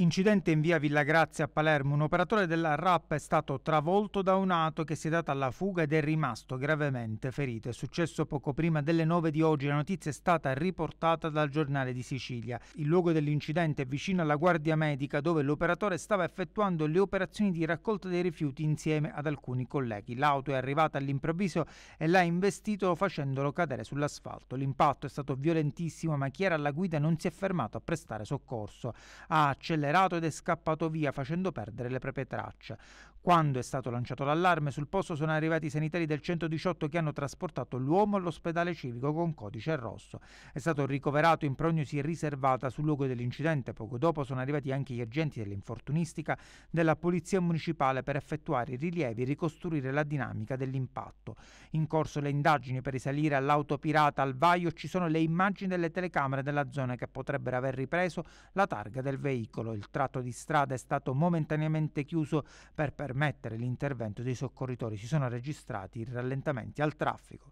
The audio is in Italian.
Incidente in via Villa Grazia a Palermo. Un operatore della RAP è stato travolto da un'auto che si è data alla fuga ed è rimasto gravemente ferito. È successo poco prima delle 9 di oggi. La notizia è stata riportata dal giornale di Sicilia. Il luogo dell'incidente è vicino alla guardia medica dove l'operatore stava effettuando le operazioni di raccolta dei rifiuti insieme ad alcuni colleghi. L'auto è arrivata all'improvviso e l'ha investito facendolo cadere sull'asfalto. L'impatto è stato violentissimo ma chi era alla guida non si è fermato a prestare soccorso. Ha accelerato scellerato ed è scappato via facendo perdere le proprie tracce. Quando è stato lanciato l'allarme, sul posto sono arrivati i sanitari del 118 che hanno trasportato l'uomo all'ospedale civico con codice rosso. È stato ricoverato in prognosi riservata sul luogo dell'incidente. Poco dopo sono arrivati anche gli agenti dell'infortunistica della Polizia Municipale per effettuare i rilievi e ricostruire la dinamica dell'impatto. In corso le indagini per risalire all'auto pirata al vaio ci sono le immagini delle telecamere della zona che potrebbero aver ripreso la targa del veicolo il tratto di strada è stato momentaneamente chiuso per permettere l'intervento dei soccorritori. Si sono registrati rallentamenti al traffico.